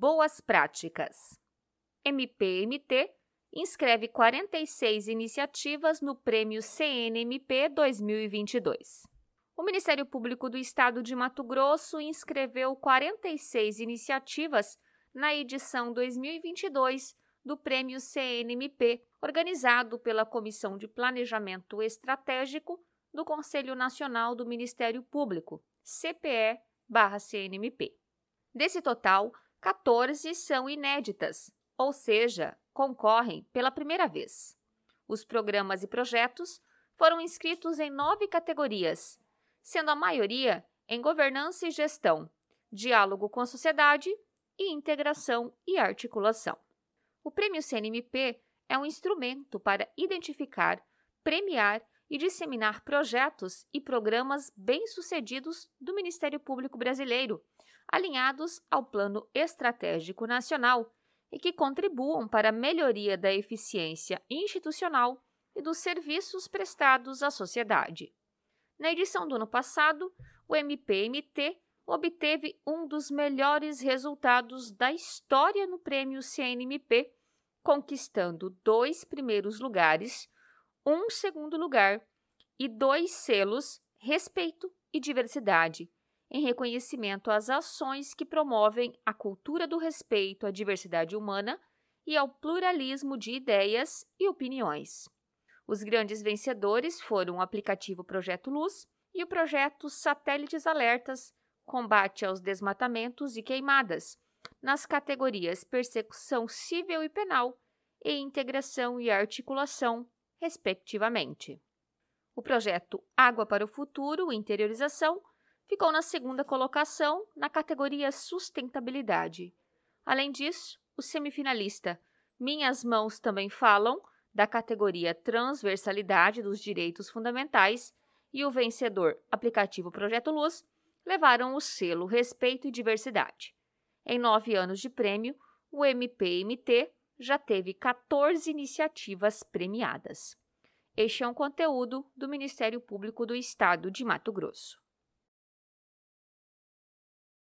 Boas Práticas. MPMT inscreve 46 iniciativas no Prêmio CNMP 2022. O Ministério Público do Estado de Mato Grosso inscreveu 46 iniciativas na edição 2022 do Prêmio CNMP, organizado pela Comissão de Planejamento Estratégico do Conselho Nacional do Ministério Público, CPE/CNMP. Desse total, 14 são inéditas, ou seja, concorrem pela primeira vez. Os programas e projetos foram inscritos em nove categorias, sendo a maioria em governança e gestão, diálogo com a sociedade e integração e articulação. O Prêmio CNMP é um instrumento para identificar, premiar e disseminar projetos e programas bem-sucedidos do Ministério Público Brasileiro, alinhados ao Plano Estratégico Nacional e que contribuam para a melhoria da eficiência institucional e dos serviços prestados à sociedade. Na edição do ano passado, o MPMT obteve um dos melhores resultados da história no prêmio CNMP, conquistando dois primeiros lugares um segundo lugar e dois selos Respeito e Diversidade, em reconhecimento às ações que promovem a cultura do respeito à diversidade humana e ao pluralismo de ideias e opiniões. Os grandes vencedores foram o aplicativo Projeto Luz e o projeto Satélites Alertas Combate aos Desmatamentos e Queimadas, nas categorias Persecução Civil e Penal e Integração e Articulação respectivamente. O projeto Água para o Futuro Interiorização ficou na segunda colocação na categoria Sustentabilidade. Além disso, o semifinalista Minhas Mãos Também Falam, da categoria Transversalidade dos Direitos Fundamentais, e o vencedor Aplicativo Projeto Luz levaram o selo Respeito e Diversidade. Em nove anos de prêmio, o MPMT já teve 14 iniciativas premiadas. Este é um conteúdo do Ministério Público do Estado de Mato Grosso.